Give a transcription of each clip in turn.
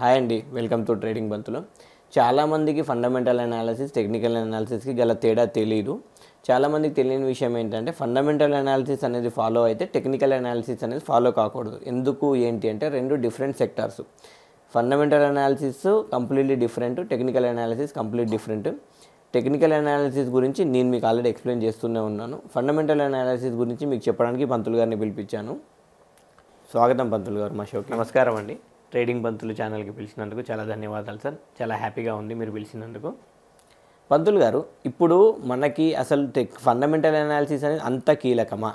hi అండి welcome to trading బంతులు చాలామందికి ఫండమెంటల్ అనాలిసిస్ టెక్నికల్ అనాలిసిస్కి గల తేడా తెలియదు చాలామందికి తెలియని విషయం ఏంటంటే ఫండమెంటల్ అనాలిసిస్ అనేది ఫాలో అయితే టెక్నికల్ అనాలిసిస్ అనేది ఫాలో కాకూడదు ఎందుకు ఏంటి అంటే రెండు different sectors fundamental analysis completely different technical analysis complete different technical analysis గురించి నేను మీకు ఆల్రెడీ ఎక్స్ప్లెయిన్ చేస్తూనే ఉన్నాను ఫండమెంటల్ అనాలిసిస్ గురించి మీకు చెప్పడానికి పంతులు గారిని పిలిపించాను స్వాగతం పంతులు గారు మా షోకి నమస్కారం అండి ట్రేడింగ్ బంతులు ఛానల్కి పిలిచినందుకు చాలా ధన్యవాదాలు సార్ చాలా హ్యాపీగా ఉంది మీరు పిలిచినందుకు పంతులు గారు ఇప్పుడు మనకి అసలు టెక్ ఫండమెంటల్ అనాలిసిస్ అనేది అంత కీలకమా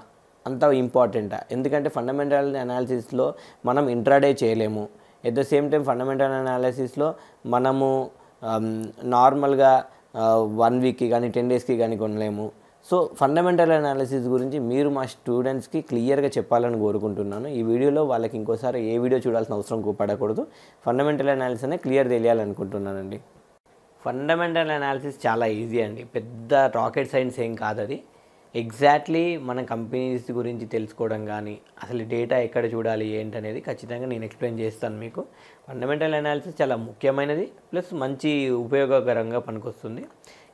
అంత ఇంపార్టెంటా ఎందుకంటే ఫండమెంటల్ అనాలిసిస్లో మనం ఇంట్రాడే చేయలేము at the same time fundamental అనాలిసిస్లో మనము నార్మల్గా వన్ వీక్కి కానీ టెన్ డేస్కి కానీ కొనలేము సో ఫండమెంటల్ అనాలిసిస్ గురించి మీరు మా స్టూడెంట్స్కి క్లియర్గా చెప్పాలని కోరుకుంటున్నాను ఈ వీడియోలో వాళ్ళకి ఇంకోసారి ఏ వీడియో చూడాల్సిన అవసరం పడకూడదు ఫండమెంటల్ అనాలిసిస్ అనే క్లియర్ తెలియాలనుకుంటున్నానండి ఫండమెంటల్ అనాలిసిస్ చాలా ఈజీ అండి పెద్ద రాకెట్ సైన్స్ ఏం కాదు అది ఎగ్జాక్ట్లీ మన కంపెనీస్ గురించి తెలుసుకోవడం కానీ అసలు డేటా ఎక్కడ చూడాలి ఏంటనేది ఖచ్చితంగా నేను ఎక్స్ప్లెయిన్ చేస్తాను మీకు ఫండమెంటల్ అనాలిసిస్ చాలా ముఖ్యమైనది ప్లస్ మంచి ఉపయోగకరంగా పనికొస్తుంది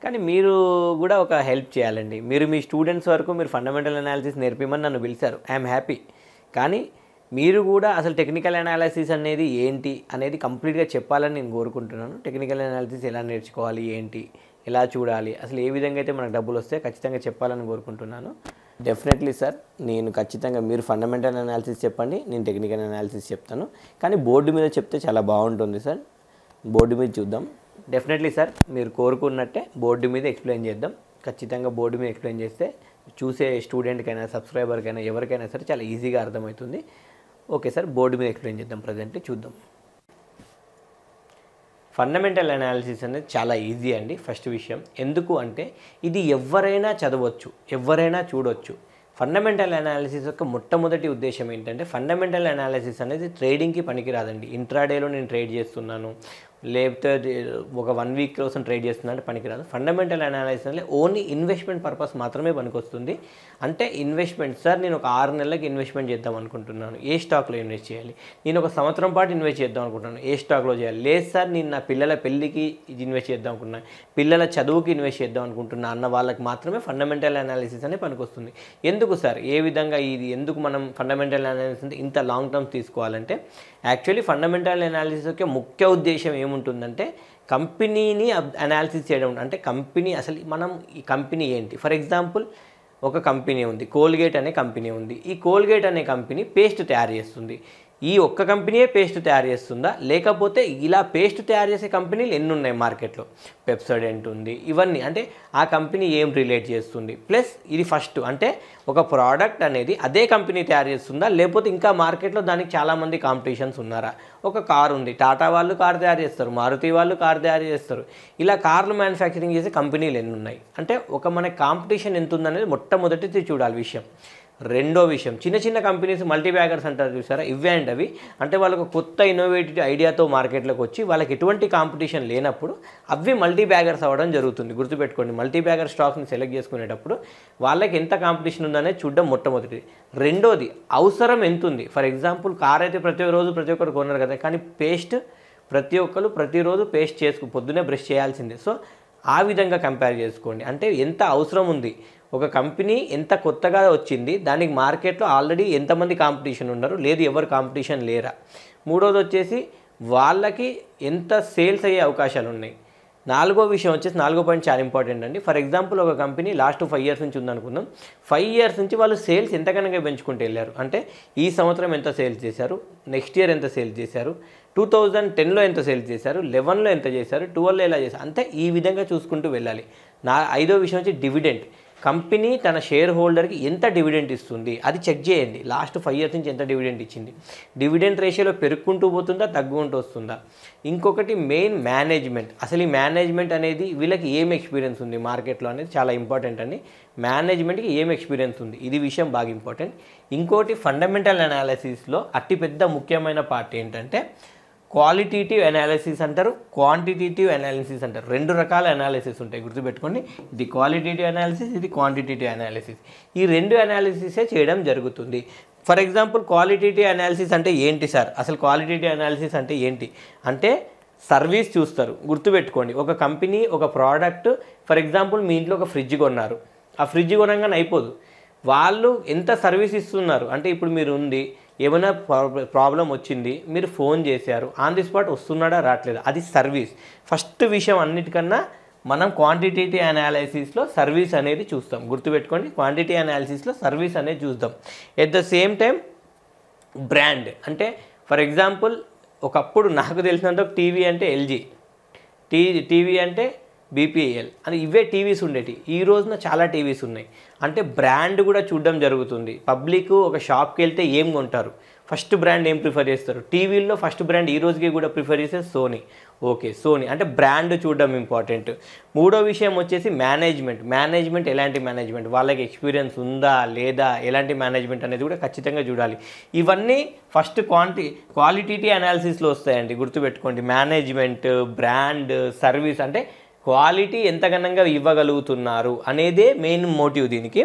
కానీ మీరు కూడా ఒక హెల్ప్ చేయాలండి మీరు మీ స్టూడెంట్స్ వరకు మీరు ఫండమెంటల్ అనాలిసిస్ నేర్పిమని నన్ను పిలిచారు ఐఎమ్ హ్యాపీ కానీ మీరు కూడా అసలు టెక్నికల్ అనాలిసిస్ అనేది ఏంటి అనేది కంప్లీట్గా చెప్పాలని నేను కోరుకుంటున్నాను టెక్నికల్ అనాలిసిస్ ఎలా నేర్చుకోవాలి ఏంటి ఎలా చూడాలి అసలు ఏ విధంగా అయితే మనకు డబ్బులు వస్తే ఖచ్చితంగా చెప్పాలని కోరుకుంటున్నాను డెఫినెట్లీ సార్ నేను ఖచ్చితంగా మీరు ఫండమెంటల్ అనాలిసిస్ చెప్పండి నేను టెక్నికల్ అనాలిసిస్ చెప్తాను కానీ బోర్డు మీద చెప్తే చాలా బాగుంటుంది సార్ బోర్డు మీద చూద్దాం డెఫినెట్లీ సార్ మీరు కోరుకున్నట్టే బోర్డు మీద ఎక్స్ప్లెయిన్ చేద్దాం ఖచ్చితంగా బోర్డు మీద ఎక్స్ప్లెయిన్ చేస్తే చూసే స్టూడెంట్కైనా సబ్స్క్రైబర్కైనా ఎవరికైనా సరే చాలా ఈజీగా అర్థమవుతుంది ఓకే సార్ బోర్డు మీద ఎక్స్ప్లెయిన్ చేద్దాం ప్రజెంట్ చూద్దాం ఫండమెంటల్ అనాలిసిస్ అనేది చాలా ఈజీ అండి ఫస్ట్ విషయం ఎందుకు అంటే ఇది ఎవరైనా చదవచ్చు ఎవరైనా చూడొచ్చు ఫండమెంటల్ అనాలిసిస్ యొక్క మొట్టమొదటి ఉద్దేశం ఏంటంటే ఫండమెంటల్ అనాలిసిస్ అనేది ట్రేడింగ్కి పనికిరాదండి ఇంట్రాడేలో నేను ట్రేడ్ చేస్తున్నాను లేకపోతే ఒక వన్ వీక్ కోసం ట్రేడ్ చేస్తుందంటే పనికిరాదు fundamental analysis only investment purpose మాత్రమే పనికొస్తుంది అంటే ఇన్వెస్ట్మెంట్ సార్ నేను ఒక ఆరు నెలలకు ఇన్వెస్ట్మెంట్ చేద్దాం అనుకుంటున్నాను ఏ స్టాక్లో ఇన్వెస్ట్ చేయాలి నేను ఒక సంవత్సరం పాటు ఇన్వెస్ట్ చేద్దాం అనుకుంటున్నాను ఏ స్టాక్లో చేయాలి లేదు సార్ నేను నా పిల్లల పెళ్ళికి ఇన్వెస్ట్ చేద్దాం అనుకుంటున్నాను పిల్లల చదువుకి ఇన్వెస్ట్ చేద్దాం అనుకుంటున్నా అన్న వాళ్ళకి మాత్రమే ఫండమెంటల్ అనాలిసిస్ అనే పనికొస్తుంది ఎందుకు సార్ ఏ విధంగా ఇది ఎందుకు మనం ఫండమెంటల్ అనాలిసిస్ ఇంత లాంగ్ టర్మ్ తీసుకోవాలంటే యాక్చువల్లీ ఫండమెంటల్ అనాలిసిస్ యొక్క ముఖ్య ఉద్దేశం ఏముంటుందంటే కంపెనీని అనాలిసిస్ చేయడం అంటే కంపెనీ అసలు మనం ఈ కంపెనీ ఏంటి ఫర్ ఎగ్జాంపుల్ ఒక కంపెనీ ఉంది కోల్గేట్ అనే కంపెనీ ఉంది ఈ కోల్గేట్ అనే కంపెనీ పేస్ట్ తయారు చేస్తుంది ఈ ఒక్క కంపెనీయే పేస్ట్ తయారు చేస్తుందా లేకపోతే ఇలా పేస్ట్ తయారు చేసే కంపెనీలు ఎన్ని ఉన్నాయి మార్కెట్లో పెప్సోడెంట్ ఉంది ఇవన్నీ అంటే ఆ కంపెనీ ఏం రిలేట్ చేస్తుంది ప్లస్ ఇది ఫస్ట్ అంటే ఒక ప్రోడక్ట్ అనేది అదే కంపెనీ తయారు చేస్తుందా లేకపోతే ఇంకా మార్కెట్లో దానికి చాలామంది కాంపిటీషన్స్ ఉన్నారా ఒక కారు ఉంది టాటా వాళ్ళు కారు తయారు చేస్తారు మారుతి వాళ్ళు కారు తయారు చేస్తారు ఇలా కార్లు మ్యానుఫ్యాక్చరింగ్ చేసే కంపెనీలు ఎన్ని ఉన్నాయి అంటే ఒక మన కాంపిటీషన్ ఎంత ఉందనేది మొట్టమొదటిది చూడాలి విషయం రెండో విషయం చిన్న చిన్న కంపెనీస్ మల్టీ బ్యాగర్స్ అంటారు చూసారా ఇవే అండి అవి అంటే వాళ్ళకు కొత్త ఇన్నోవేటివ్ ఐడియాతో మార్కెట్లోకి వచ్చి వాళ్ళకి ఎటువంటి కాంపిటీషన్ లేనప్పుడు అవి మల్టీ బ్యాగర్స్ అవ్వడం జరుగుతుంది గుర్తుపెట్టుకోండి మల్టీ బ్యాగర్ స్టాక్స్ని సెలెక్ట్ చేసుకునేటప్పుడు వాళ్ళకి ఎంత కాంపిటీషన్ ఉందనే చూడడం మొట్టమొదటిది రెండోది అవసరం ఎంత ఉంది ఫర్ ఎగ్జాంపుల్ కార్ అయితే ప్రతి రోజు ప్రతి ఒక్కరు కొన్నారు కదా కానీ పేస్ట్ ప్రతి ఒక్కరు ప్రతిరోజు పేస్ట్ చేసుకు పొద్దునే బ్రష్ చేయాల్సిందే సో ఆ విధంగా కంపేర్ చేసుకోండి అంటే ఎంత అవసరం ఉంది ఒక కంపెనీ ఎంత కొత్తగా వచ్చింది దానికి మార్కెట్లో ఆల్రెడీ ఎంతమంది కాంపిటీషన్ ఉన్నారు లేదు ఎవరు కాంపిటీషన్ లేరా మూడోది వచ్చేసి వాళ్ళకి ఎంత సేల్స్ అయ్యే అవకాశాలు ఉన్నాయి నాలుగో విషయం వచ్చేసి నాలుగో పాయింట్ చాలా ఇంపార్టెంట్ అండి ఫర్ ఎగ్జాంపుల్ ఒక కంపెనీ లాస్ట్ ఫైవ్ ఇయర్స్ నుంచి ఉందనుకుందాం ఫైవ్ ఇయర్స్ నుంచి వాళ్ళు సేల్స్ ఎంతకనగా పెంచుకుంటూ వెళ్ళారు అంటే ఈ సంవత్సరం ఎంత సేల్స్ చేశారు నెక్స్ట్ ఇయర్ ఎంత సేల్స్ చేశారు టూ థౌజండ్ టెన్లో ఎంత సేల్స్ చేశారు లెవెన్లో ఎంత చేశారు ట్వెల్వ్లో ఎలా చేశారు అంతే ఈ విధంగా చూసుకుంటూ వెళ్ళాలి నా ఐదో విషయం వచ్చి డివిడెంట్ కంపెనీ తన షేర్ హోల్డర్కి ఎంత డివిడెంట్ ఇస్తుంది అది చెక్ చేయండి లాస్ట్ ఫైవ్ ఇయర్స్ నుంచి ఎంత డివిడెంట్ ఇచ్చింది డివిడెంట్ రేషియోలో పెరుక్కుంటూ పోతుందా తగ్గుకుంటూ వస్తుందా ఇంకొకటి మెయిన్ మేనేజ్మెంట్ అసలు ఈ మేనేజ్మెంట్ అనేది వీళ్ళకి ఏం ఎక్స్పీరియన్స్ ఉంది మార్కెట్లో అనేది చాలా ఇంపార్టెంట్ అండి మేనేజ్మెంట్కి ఏం ఎక్స్పీరియన్స్ ఉంది ఇది విషయం బాగా ఇంపార్టెంట్ ఇంకోటి ఫండమెంటల్ అనాలిసిస్లో అతిపెద్ద ముఖ్యమైన పార్ట్ ఏంటంటే క్వాలిటేటివ్ అనాలిసిస్ అంటారు క్వాంటిటేటివ్ అనాలిసిస్ అంటారు రెండు రకాల అనాలిసిస్ ఉంటాయి గుర్తుపెట్టుకోండి ఇది క్వాలిటేటివ్ అనాలిసిస్ ఇది క్వాంటిటేటివ్ అనాలిసిస్ ఈ రెండు అనాలిసిసే చేయడం జరుగుతుంది ఫర్ ఎగ్జాంపుల్ క్వాలిటేటివ్ అనాలిసిస్ అంటే ఏంటి సార్ అసలు క్వాలిటేటివ్ అనాలిసిస్ అంటే ఏంటి అంటే సర్వీస్ చూస్తారు గుర్తుపెట్టుకోండి ఒక కంపెనీ ఒక ప్రోడక్ట్ ఫర్ ఎగ్జాంపుల్ మీ ఇంట్లో ఒక ఫ్రిడ్జ్ కొన్నారు ఆ ఫ్రిడ్జ్ కొనంగానే అయిపోదు వాళ్ళు ఎంత సర్వీస్ ఇస్తున్నారు అంటే ఇప్పుడు మీరు ఉంది ఏమైనా ప్రాబ్లం వచ్చింది మీరు ఫోన్ చేశారు ఆన్ ది స్పాట్ వస్తున్నాడా రావట్లేదు అది సర్వీస్ ఫస్ట్ విషయం అన్నిటికన్నా మనం క్వాంటిటీ అనాలిసిస్లో సర్వీస్ అనేది చూస్తాం గుర్తుపెట్టుకోండి క్వాంటిటీ అనాలిసిస్లో సర్వీస్ అనేది చూద్దాం at the same time brand అంటే ఫర్ ఎగ్జాంపుల్ ఒకప్పుడు నాకు తెలిసినంత టీవీ అంటే ఎల్జీ టీ టీవీ అంటే బీపీఎల్ అని ఇవే టీవీస్ ఉండేవి ఈ రోజున చాలా టీవీస్ ఉన్నాయి అంటే బ్రాండ్ కూడా చూడడం జరుగుతుంది పబ్లిక్ ఒక షాప్కి వెళ్తే ఏం కొంటారు ఫస్ట్ బ్రాండ్ ఏం ప్రిఫర్ చేస్తారు టీవీల్లో ఫస్ట్ బ్రాండ్ ఈ రోజుకి కూడా ప్రిఫర్ చేసే సోనీ ఓకే సోనీ అంటే బ్రాండ్ చూడడం ఇంపార్టెంట్ మూడో విషయం వచ్చేసి మేనేజ్మెంట్ మేనేజ్మెంట్ ఎలాంటి మేనేజ్మెంట్ వాళ్ళకి ఎక్స్పీరియన్స్ ఉందా లేదా ఎలాంటి మేనేజ్మెంట్ అనేది కూడా ఖచ్చితంగా చూడాలి ఇవన్నీ ఫస్ట్ క్వాంటిటీ క్వాలిటీ అనాలిసిస్లో వస్తాయండి గుర్తుపెట్టుకోండి మేనేజ్మెంట్ బ్రాండ్ సర్వీస్ అంటే క్వాలిటీ ఎంత ఘనంగా ఇవ్వగలుగుతున్నారు అనేదే మెయిన్ మోటివ్ దీనికి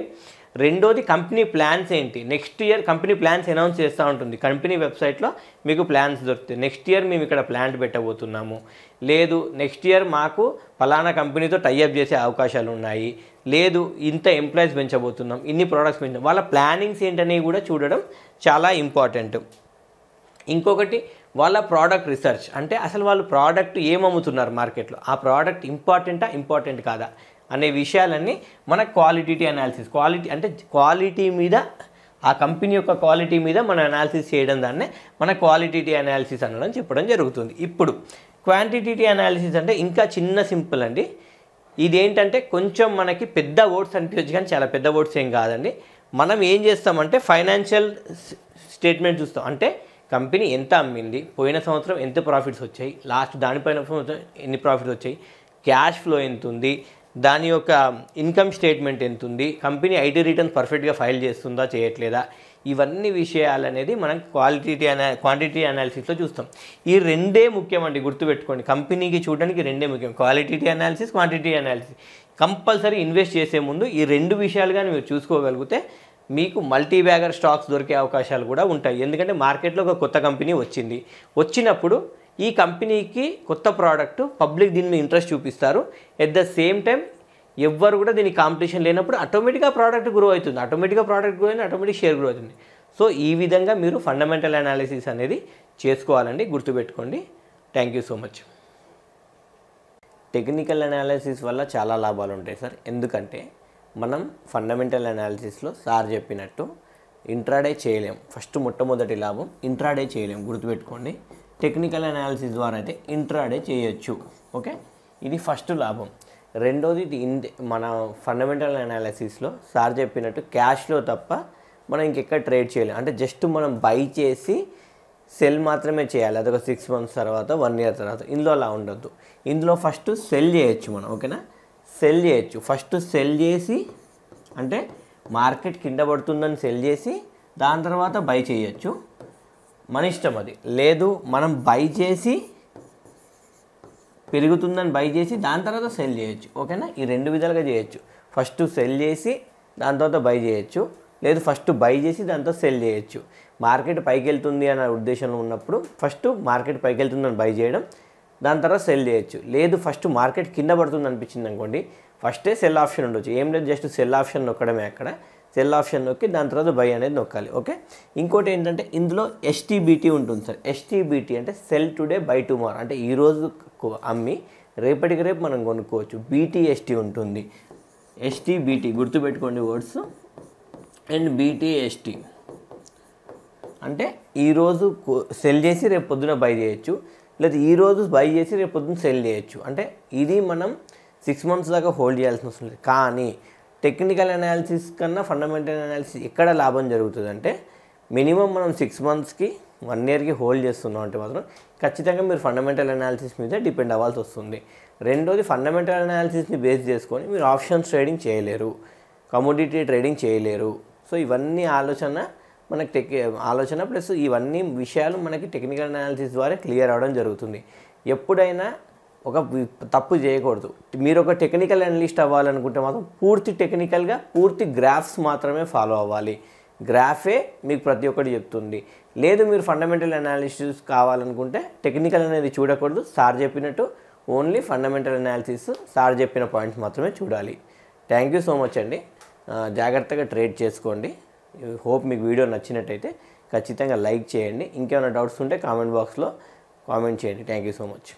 రెండోది కంపెనీ ప్లాన్స్ ఏంటి next year company plans announce చేస్తూ ఉంటుంది కంపెనీ వెబ్సైట్లో మీకు ప్లాన్స్ దొరుకుతాయి నెక్స్ట్ ఇయర్ మేము ఇక్కడ ప్లాంట్ పెట్టబోతున్నాము లేదు నెక్స్ట్ ఇయర్ మాకు ఫలానా కంపెనీతో టైఅప్ చేసే అవకాశాలు ఉన్నాయి లేదు ఇంత ఎంప్లాయీస్ పెంచబోతున్నాం ఇన్ని ప్రోడక్ట్స్ పెంచాం వాళ్ళ ప్లానింగ్స్ ఏంటనేవి కూడా చూడడం చాలా ఇంపార్టెంట్ ఇంకొకటి వాళ్ళ ప్రోడక్ట్ రీసెర్చ్ అంటే అసలు వాళ్ళు ప్రోడక్ట్ ఏమమ్ముతున్నారు మార్కెట్లో ఆ ప్రోడక్ట్ ఇంపార్టెంటా ఇంపార్టెంట్ కాదా అనే విషయాలన్నీ మన క్వాలిటీ అనాలిసిస్ క్వాలిటీ అంటే క్వాలిటీ మీద ఆ కంపెనీ యొక్క క్వాలిటీ మీద మనం అనాలిసిస్ చేయడం దాన్నే మన క్వాలిటీ అనాలిసిస్ అనడం చెప్పడం జరుగుతుంది ఇప్పుడు క్వాంటిటీ అనాలిసిస్ అంటే ఇంకా చిన్న సింపుల్ అండి ఇదేంటంటే కొంచెం మనకి పెద్ద ఓట్స్ అనిపించచ్చు కానీ చాలా పెద్ద ఓట్స్ ఏం కాదండి మనం ఏం చేస్తామంటే ఫైనాన్షియల్ స్టేట్మెంట్ చూస్తాం అంటే కంపెనీ ఎంత అమ్మింది పోయిన సంవత్సరం ఎంత ప్రాఫిట్స్ వచ్చాయి లాస్ట్ దానిపైన సంవత్సరం ఎన్ని ప్రాఫిట్స్ వచ్చాయి క్యాష్ ఫ్లో ఎంత ఉంది దాని యొక్క ఇన్కమ్ స్టేట్మెంట్ ఎంత ఉంది కంపెనీ ఐటీ రిటర్న్స్ పర్ఫెక్ట్గా ఫైల్ చేస్తుందా చేయట్లేదా ఇవన్నీ విషయాలు అనేది మనం క్వాలిటీ అనా క్వాంటిటీ అనాలిసిస్లో చూస్తాం ఈ రెండే ముఖ్యమండి గుర్తుపెట్టుకోండి కంపెనీకి చూడడానికి రెండే ముఖ్యం quality analysis quantity analysis compulsory invest చేసే ముందు ఈ రెండు విషయాలు కానీ మీరు చూసుకోగలిగితే మీకు మల్టీ బ్యాగర్ స్టాక్స్ దొరికే అవకాశాలు కూడా ఉంటాయి ఎందుకంటే మార్కెట్లో ఒక కొత్త కంపెనీ వచ్చింది వచ్చినప్పుడు ఈ కంపెనీకి కొత్త ప్రోడక్ట్ పబ్లిక్ దీని మీద ఇంట్రెస్ట్ చూపిస్తారు ఎట్ ద సేమ్ టైం ఎవ్వరు కూడా దీనికి కాంపిటీషన్ లేనప్పుడు ఆటోమేటిక్గా ప్రోడక్ట్ గ్రో అవుతుంది ఆటోమేటిక్గా ప్రోడక్ట్ గ్రో అయింది ఆటోమేటిక్ షేర్ గ్రో అవుతుంది సో ఈ విధంగా మీరు ఫండమెంటల్ అనాలిసిస్ అనేది చేసుకోవాలండి గుర్తుపెట్టుకోండి thank you so much technical analysis వల్ల చాలా లాభాలు ఉంటాయి సార్ ఎందుకంటే మనం ఫండమెంటల్ అనాలిసిస్లో సార్ చెప్పినట్టు ఇంట్రాడే చేయలేం ఫస్ట్ మొట్టమొదటి లాభం ఇంట్రాడే చేయలేం గుర్తుపెట్టుకోండి టెక్నికల్ అనాలిసిస్ ద్వారా అయితే ఇంట్రాడే చేయొచ్చు ఓకే ఇది ఫస్ట్ లాభం రెండోది మన ఫండమెంటల్ అనాలిసిస్లో సార్ చెప్పినట్టు క్యాష్లో తప్ప మనం ఇంకెక్కడ ట్రేడ్ చేయలేం అంటే జస్ట్ మనం బై చేసి సెల్ మాత్రమే చేయాలి అదొక సిక్స్ మంత్స్ తర్వాత వన్ ఇయర్ తర్వాత ఇందులో అలా ఉండొద్దు ఇందులో ఫస్ట్ సెల్ చేయొచ్చు మనం ఓకేనా సెల్ చేయొచ్చు ఫస్ట్ సెల్ చేసి అంటే మార్కెట్ కింద పడుతుందని సెల్ చేసి దాని తర్వాత బై చేయొచ్చు మన ఇష్టం అది లేదు మనం బై చేసి పెరుగుతుందని బై చేసి దాని తర్వాత సెల్ చేయొచ్చు ఓకేనా ఈ రెండు విధాలుగా చేయొచ్చు ఫస్ట్ సెల్ చేసి దాని తర్వాత బై చేయొచ్చు లేదు ఫస్ట్ బై చేసి దాంతో సెల్ చేయొచ్చు మార్కెట్ పైకి వెళ్తుంది అనే ఉద్దేశంలో ఉన్నప్పుడు ఫస్ట్ మార్కెట్ పైకి వెళ్తుందని బై చేయడం దాని తర్వాత సెల్ చేయొచ్చు లేదు ఫస్ట్ మార్కెట్ కింద పడుతుంది అనిపించింది అనుకోండి ఫస్టే సెల్ ఆప్షన్ ఉండొచ్చు ఏం లేదు జస్ట్ సెల్ ఆప్షన్ నొక్కడమే అక్కడ సెల్ ఆప్షన్ నొక్కి దాని తర్వాత బై అనేది నొక్కాలి ఓకే ఇంకోటి ఏంటంటే ఇందులో ఎస్టీబీటీ ఉంటుంది సార్ ఎస్టీబీటీ అంటే సెల్ టుడే బై టుమారో అంటే ఈరోజు అమ్మి రేపటికి రేపు మనం కొనుక్కోవచ్చు బీటీఎస్టీ ఉంటుంది ఎస్టీబీటీ గుర్తుపెట్టుకోండి వర్డ్స్ అండ్ బీటీఎస్టీ అంటే ఈరోజు సెల్ చేసి రేపు పొద్దున బై చేయొచ్చు లేదా ఈరోజు బై చేసి రేపు పొద్దున్న సెల్ చేయొచ్చు అంటే ఇది మనం సిక్స్ మంత్స్ దాకా హోల్డ్ చేయాల్సిన అవసరం లేదు కానీ టెక్నికల్ అనాలిసిస్ కన్నా ఫండమెంటల్ అనాలిసిస్ ఎక్కడ లాభం జరుగుతుంది అంటే మినిమం మనం సిక్స్ మంత్స్కి వన్ ఇయర్కి హోల్డ్ చేస్తున్నాం అంటే మాత్రం ఖచ్చితంగా మీరు ఫండమెంటల్ అనాలిసిస్ మీద డిపెండ్ అవ్వాల్సి వస్తుంది రెండోది ఫండమెంటల్ అనాలిసిస్ని బేస్ చేసుకొని మీరు ఆప్షన్స్ ట్రేడింగ్ చేయలేరు కమోడిటీ ట్రేడింగ్ చేయలేరు సో ఇవన్నీ ఆలోచన మనకి టెక్ ఆలోచన ప్లస్ ఇవన్నీ విషయాలు మనకి టెక్నికల్ అనాలిసిస్ ద్వారా క్లియర్ అవడం జరుగుతుంది ఎప్పుడైనా ఒక తప్పు చేయకూడదు మీరు ఒక టెక్నికల్ అనలిస్ట్ అవ్వాలనుకుంటే మాత్రం పూర్తి టెక్నికల్గా పూర్తి గ్రాఫ్స్ మాత్రమే ఫాలో అవ్వాలి గ్రాఫే మీకు ప్రతి ఒక్కటి చెప్తుంది లేదు మీరు ఫండమెంటల్ అనాలిసిస్ కావాలనుకుంటే టెక్నికల్ అనేది చూడకూడదు సార్ చెప్పినట్టు ఓన్లీ ఫండమెంటల్ అనాలిసిస్ సార్ చెప్పిన పాయింట్స్ మాత్రమే చూడాలి థ్యాంక్ యూ సో మచ్ అండి జాగ్రత్తగా ట్రేడ్ చేసుకోండి హోప్ మీకు వీడియో నచ్చినట్టయితే ఖచ్చితంగా లైక్ చేయండి ఇంకేమైనా డౌట్స్ ఉంటే కామెంట్ బాక్స్లో కామెంట్ చేయండి థ్యాంక్ యూ సో మచ్